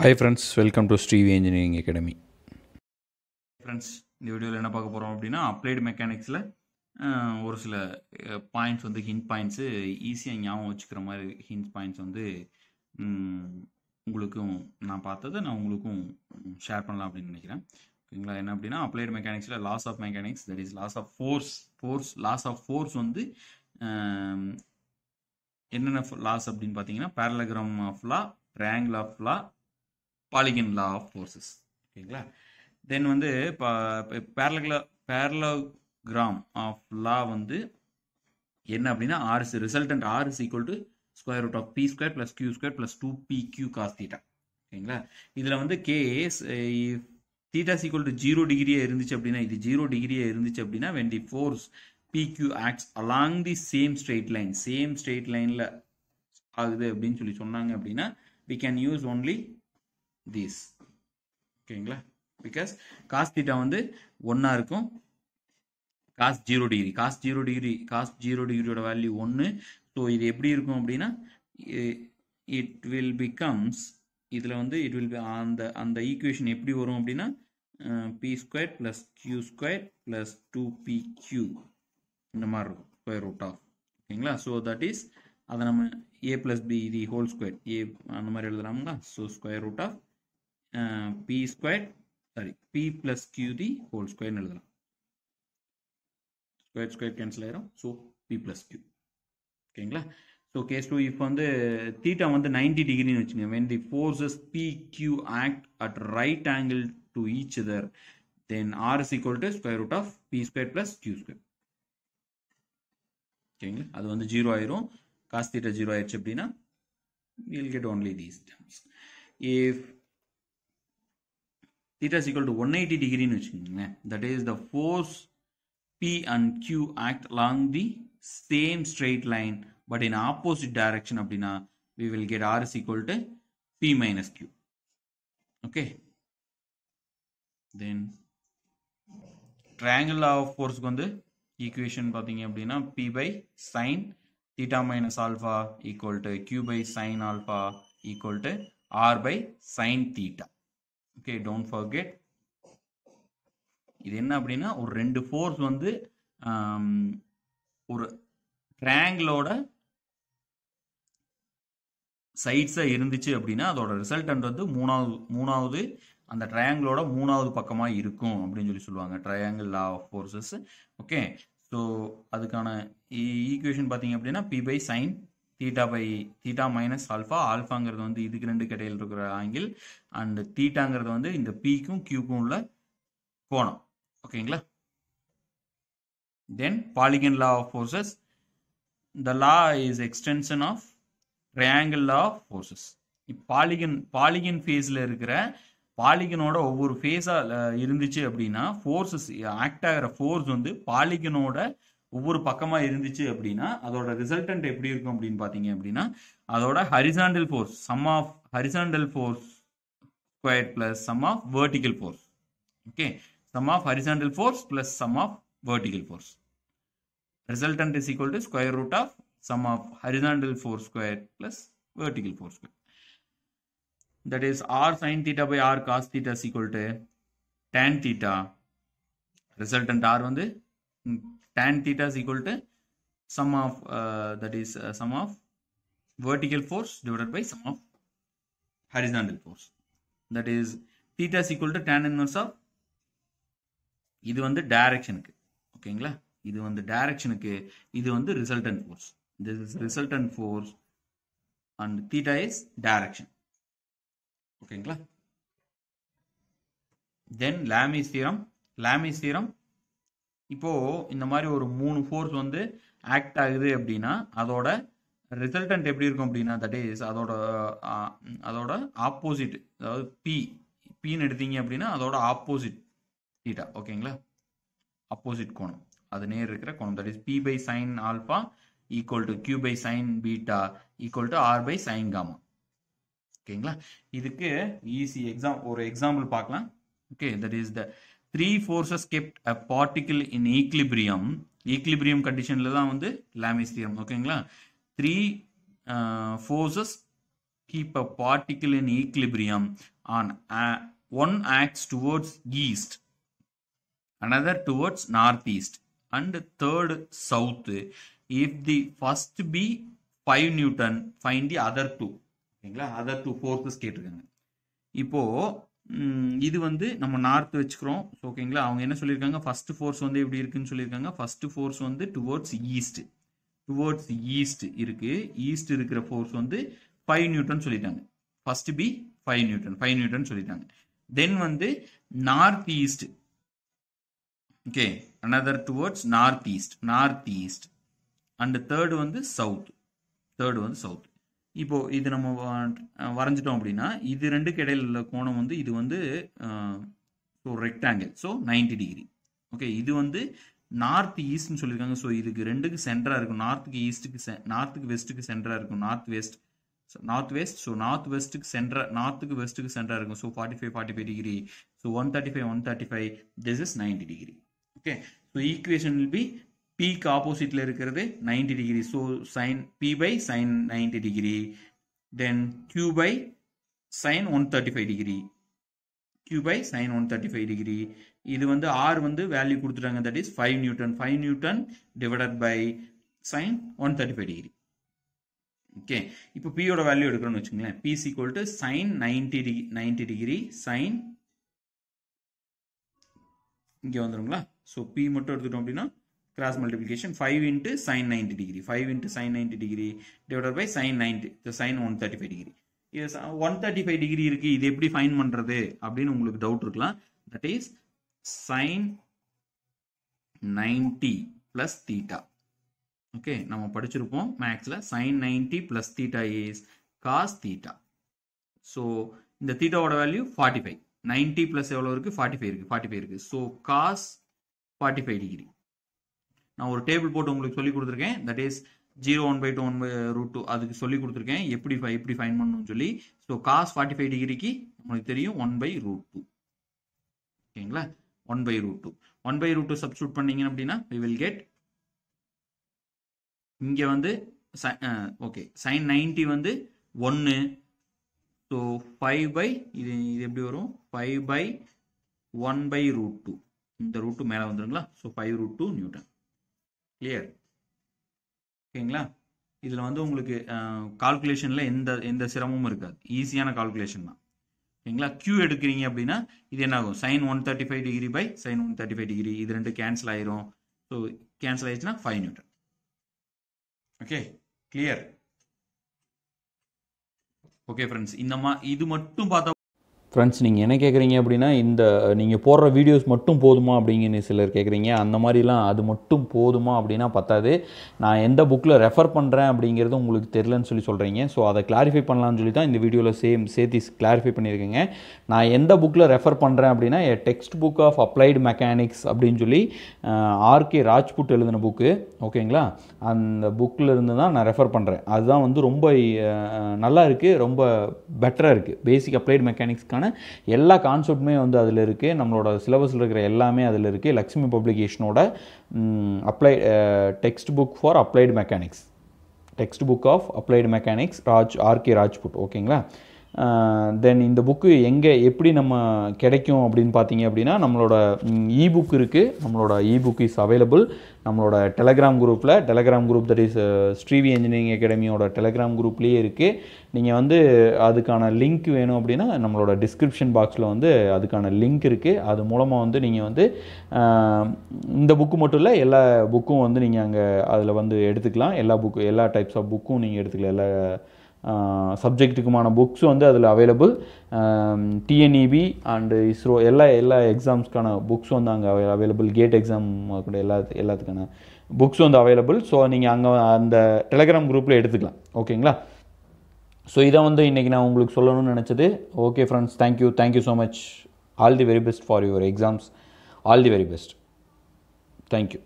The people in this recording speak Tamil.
Hi friends welcome to Srivi engineering academy friends இந்த வீடியோவில் என்ன பார்க்க போகிறோம் அப்படின்னா அப்ளைடு மெக்கானிக்ஸில் ஒரு சில பாயிண்ட்ஸ் வந்து ஹிண்ட் பாயிண்ட்ஸு ஈஸியாக ஞாபகம் வச்சுக்கிற மாதிரி ஹிண்ட் பாயிண்ட்ஸ் வந்து உங்களுக்கும் நான் பார்த்ததை நான் உங்களுக்கும் ஷேர் பண்ணலாம் அப்படின்னு நினைக்கிறேன் ஓகேங்களா என்ன அப்படின்னா அப்ளைடு மெக்கானிக்ஸில் laws of mechanics that is laws of force force laws of force வந்து என்னென்ன லாஸ் அப்படின்னு பார்த்தீங்கன்னா parallelogram of law triangle of law polygon law of forces ஓகேங்களா தென் வந்து பேரலகிலா பேரலோகிராம் ஆஃப் லா வந்து என்ன அப்படின்னா R is resultant R is equal to square root of P square plus Q square plus two P Q cos theta ஓகேங்களா இதில் வந்து K theta's equal to zero டிகிரியே இருந்துச்சு அப்படின்னா இது ஜீரோ டிகிரியே இருந்துச்சு அப்படின்னா when the force Q acts along the same straight line same straight லைனில் ஆகுது அப்படின்னு சொல்லி சொன்னாங்க அப்படின்னா we can use only this ஓகேங்களா பிகாஸ் காஸ் தீட்டா வந்து ஒன்னா இருக்கும் cos zero degree cos zero degree cos zero டிகிரியோட வேல்யூ ஒன்று ஸோ இது எப்படி இருக்கும் அப்படின்னா இட் வில் பிகம்ஸ் இதில் வந்து இட் வில் பி அந்த அந்த ஈக்குவேஷன் எப்படி வரும் அப்படின்னா P square plus Q square plus two P Q இந்த மாதிரி இருக்கும் ஸ்கொயர் ரூட் ஆஃப் ஓகேங்களா ஸோ தட் இஸ் அதை நம்ம A plus B the whole square A அந்த மாதிரி எழுதலாம்ங்களா so square root of p square sorry p plus q the whole square in square square cancel error so p plus q okay so case 2 if on the theta on the 90 degree in when the forces p q act at right angle to each other then r is equal to square root of p square plus q square okay ingla? that the zero i cos theta zero i we will get only these terms if theta is equal to 180 degree ன்னு வச்சுக்கோங்களேன் that is the force P and Q act along the same straight line but in opposite direction அப்படின்னா we will get R is equal to P minus Q okay then triangle of force வந்து equation பார்த்தீங்க அப்படின்னா P by sin theta minus alpha equal to Q by sin alpha equal to R by sin theta okay don't forget இது என்ன அப்படின்னா ஒரு ரெண்டு ஃபோர்ஸ் வந்து ஒரு ட்ரையாங்கிளோட சைட்ஸாக இருந்துச்சு அப்படின்னா அதோட ரிசல்ட்ன்றது மூணாவது மூணாவது அந்த ட்ரையாங்கிளோட மூணாவது பக்கமாக இருக்கும் அப்படின்னு சொல்லி சொல்லுவாங்க triangle law of forces okay so அதுக்கான ஈக்குவேஷன் பார்த்தீங்க அப்படின்னா P by sine theta by theta minus alpha ஆல்ஃபாங்கிறது வந்து இதுக்கு ரெண்டு கடையில் இருக்கிற ஆங்கிள் அண்ட் தீட்டாங்கிறது வந்து இந்த பிக்கும் கியூக்கும் உள்ள கோணம் ஓகேங்களா then polygon law of forces the law is extension of triangle law of forces polygon polygon ஃபேஸில் இருக்கிற பாலிகனோட ஒவ்வொரு ஃபேஸாக இருந்துச்சு அப்படின்னா ஃபோர்ஸஸ் ஆக்ட் ஆகிற ஃபோர்ஸ் வந்து பாலிகனோட ஒவ்வொரு பக்கமாக இருந்துச்சு அப்படின்னா அதோட ரிசல்டன்ட் எப்படி இருக்கும் அப்படின்னு பார்த்தீங்க அப்படின்னா அதோட horizontal force sum of horizontal force square plus sum of vertical force okay sum of horizontal force plus sum of vertical force resultant is equal to square root of sum of horizontal force square plus vertical force square that is r sin theta by r cos theta is equal to tan theta resultant r வந்து tan theta is equal to sum of uh, that is uh, sum of vertical force divided by sum of horizontal force that is theta is equal to tan inverse of இது வந்து டைரக்ஷனுக்கு ஓகேங்களா இது வந்து டைரக்ஷனுக்கு இது வந்து resultant force this is resultant force and theta is direction ஓகேங்களா தென் லாமிஸ் தீரம் லாமிஸ் தீரம் இப்போது இந்த மாதிரி ஒரு மூணு ஃபோர்ஸ் வந்து ஆக்ட் ஆகுது அப்படின்னா அதோட ரிசல்டன்ட் எப்படி இருக்கும் அப்படின்னா தட் இஸ் அதோட அதோட ஆப்போசிட் அதாவது பி பின்னு எடுத்தீங்க அப்படின்னா அதோட ஆப்போசிட் தீட்டா ஓகேங்களா ஆப்போசிட் கோணம் அது நேர் இருக்கிற கோணம் that is P by sine alpha equal to Q by sine beta equal to R by sine gamma ஓகேங்களா இதுக்கு ஈஸி எக்ஸாம் ஒரு எக்ஸாம்பிள் பார்க்கலாம் okay that is the three forces kept a particle in equilibrium equilibrium கண்டிஷனில் தான் வந்து லாமிஸ் தியரம் ஓகேங்களா three forces keep a particle in equilibrium on one acts towards east towards north east and third south if the first P five Newton fine the other two ஓகேங்களா அதர் டூ ஃபோர்ஸஸ் கேட்டிருக்காங்க இப்போ இது வந்து நம்ம நார்த் வச்சுக்கிறோம் ஓகேங்களா அவங்க என்ன சொல்லியிருக்காங்க ஃபர்ஸ்ட் ஃபோர்ஸ் வந்து எப்படி இருக்குன்னு சொல்லியிருக்காங்க ஃபர்ஸ்ட் ஃபோர்ஸ் வந்து டுவோர்ட்ஸ் ஈஸ்ட் டுவோர்ட்ஸ் ஈஸ்ட் இருக்கு ஈஸ்ட் இருக்கிற ஃபோர்ஸ் வந்து ஃபைவ் நியூட்டன் சொல்லிட்டாங்க first P five newton five newton சொல்லிட்டாங்க தென் வந்து north east okay another towards north east north east and third வந்து சவுத் தேர்டு வந்து சவுத் இப்போ இது நம்ம வரைஞ்சிட்டோம் அப்படின்னா இது ரெண்டுக்கு இடையில உள்ள கோணம் வந்து இது வந்து so rectangle so ninety degree okay இது வந்து நார்த் ஈஸ்ட்னு சொல்லியிருக்காங்க ஸோ இதுக்கு ரெண்டுக்கு சென்டராக இருக்கும் நார்த்துக்கு ஈஸ்ட்டுக்கு சென் நார்த்துக்கு வெஸ்ட்டுக்கு சென்டராக இருக்கும் north west north west so north வெஸ்ட்டுக்கு சென்டராக நார்த்துக்கு வெஸ்ட்டுக்கு சென்டராக இருக்கும் so forty five forty five degree so one thirty five one thirty five this is ninety degree okay so equation will be P ஆப்போசிட்ல இருக்கிறது ninety degree so sine P by sine ninety degree then Q by sine one thirty five degree Q by sine one thirty five degree இது வந்து ஆர் வந்து வேல்யூ கொடுத்துட்டாங்க that is five newton five newton divided by sine one thirty five degree okay இப்போ பியோட வேல்யூ எடுக்கிறோன்னு வச்சுங்களேன் P is equal to sine ninety degree ninety degree sine இங்கே வந்துடுங்களா ஸோ பி மட்டும் எடுத்துட்டோம் அப்படின்னா cross multiplication 5 into sine 90 degree 5 into sine 90 degree divided by sine 90 the sine 135 degree இது ஒன் தேர்ட்டி ஃபைவ் டிகிரி இருக்கு இது எப்படி ஃபைன் பண்றது அப்படின்னு உங்களுக்கு டவுட் இருக்கலாம் that is sine ninety plus theta okay நம்ம படிச்சிருப்போம் மேக்ஸில் sine ninety plus theta is cos theta so இந்த தீட்டாவோட value forty five ninety plus எவ்வளோ இருக்குது ஃபார்ட்டி ஃபைவ் இருக்குது ஃபார்ட்டி ஃபைவ் இருக்குது so cos forty five degree நான் ஒரு டேபிள் போட்டு உங்களுக்கு சொல்லி கொடுத்துருக்கேன் that is zero one by two one by root two அதுக்கு சொல்லி கொடுத்துருக்கேன் எப்படி ஃபை எப்படி ஃபைன் பண்ணணும்னு சொல்லி ஸோ காஸ் ஃபார்ட்டி ஃபைவ் டிகிரிக்கு உங்களுக்கு தெரியும் ஒன் பை ரூட் டூ ஓகேங்களா one by root two one by root two substitute பண்ணீங்க அப்படின்னா வி வில் கெட் இங்கே வந்து ஓகே சைன் நைன்டி வந்து ஒன்று ஸோ ஃபைவ் பை இது இது எப்படி வரும் five by one by root two இந்த ரூட் டூ மேலே வந்துருங்களா so five root two newton clear ஓகேங்களா இதில் வந்து உங்களுக்கு கால்குலேஷனில் எந்த எந்த சிரமமும் இருக்காது ஈஸியான கால்குலேஷன் தான் ஓகேங்களா கியூ எடுக்கிறீங்க அப்படின்னா இது என்ன ஆகும் sine one thirty five degree by sine one thirty five degree இது ரெண்டு கேன்சல் ஆயிரும் ஸோ கேன்சல் ஆயிடுச்சுன்னா five newton okay clear okay friends இந்த மா இது மட்டும் பார்த்தா ஃப்ரெண்ட்ஸ் நீங்கள் என்ன கேட்குறீங்க அப்படின்னா இந்த நீங்கள் போடுற வீடியோஸ் மட்டும் போதுமா அப்படிங்கன்னு சிலர் கேட்குறீங்க அந்த மாதிரிலாம் அது மட்டும் போதுமா அப்படின்னா பத்தாது நான் எந்த புக்கில் ரெஃபர் பண்ணுறேன் அப்படிங்கிறது உங்களுக்கு தெரிலன்னு சொல்லி சொல்கிறீங்க ஸோ அதை கிளாரிஃபை பண்ணலான்னு சொல்லி தான் இந்த வீடியோவில் சேம் சேர்த்தி கிளாரிஃபை பண்ணியிருக்கேங்க நான் எந்த புக்கில் ரெஃபர் பண்ணுறேன் அப்படின்னா text book of applied mechanics அப்படின்னு சொல்லி ஆர்கே ராஜ்புட் எழுதின புக்கு ஓகேங்களா அந்த புக்கில் இருந்து தான் நான் ரெஃபர் பண்ணுறேன் அதுதான் வந்து ரொம்ப நல்லா இருக்குது ரொம்ப பெட்டராக இருக்குது பேசிக் அப்ளைடு மெக்கானிக்ஸ் கான்செப்ட்ஸ்க்கான எல்லா கான்செப்ட்டுமே வந்து அதில் இருக்குது நம்மளோட சிலபஸில் இருக்கிற எல்லாமே அதில் இருக்குது லக்ஷ்மி பப்ளிகேஷனோட apply text book for applied mechanics text book of applied mechanics Raj RK Rajput ஓகேங்களா தென் இந்த புக்கு எங்கே எப்படி நம்ம கிடைக்கும் அப்படின்னு பார்த்தீங்க அப்படின்னா நம்மளோட இ புக் இருக்குது நம்மளோட இ புக் இஸ் அவைலபிள் நம்மளோட டெலகிராம் குரூப்பில் Telegram group that is Srivi engineering அகாடமியோட டெலகிராம் குரூப்லேயே இருக்குது நீங்கள் வந்து அதுக்கான லிங்க் வேணும் அப்படின்னா நம்மளோட டிஸ்கிரிப்ஷன் பாக்ஸில் வந்து அதுக்கான லிங்க் இருக்குது அது மூலமாக வந்து நீங்கள் வந்து இந்த புக்கு மட்டும் இல்லை எல்லா புக்கும் வந்து நீங்கள் அங்கே அதில் வந்து எடுத்துக்கலாம் எல்லா புக்கு எல்லா டைப்ஸ் ஆஃப் புக்கும் நீங்கள் எடுத்துக்கலாம் எல்லா சப்ஜெக்ட்டுக்குமான புக்ஸ் வந்து அதில் அவைலபிள் டிஎன்இபி அண்டு இஸ்ரோ எல்லா எல்லா எக்ஸாம்ஸ்க்கான புக்ஸ் வந்து அங்கே அவை அவைலபிள் கேட் எக்ஸாம் கூட எல்லா எல்லாத்துக்கான புக்ஸ் வந்து அவைலபிள் ஸோ நீங்கள் அங்கே அந்த டெலகிராம் குரூப்பில் எடுத்துக்கலாம் ஓகேங்களா ஸோ இதை வந்து இன்றைக்கி நான் உங்களுக்கு சொல்லணும்னு நினச்சது okay friends thank you thank you so much all the very best for your exams all the very best thank you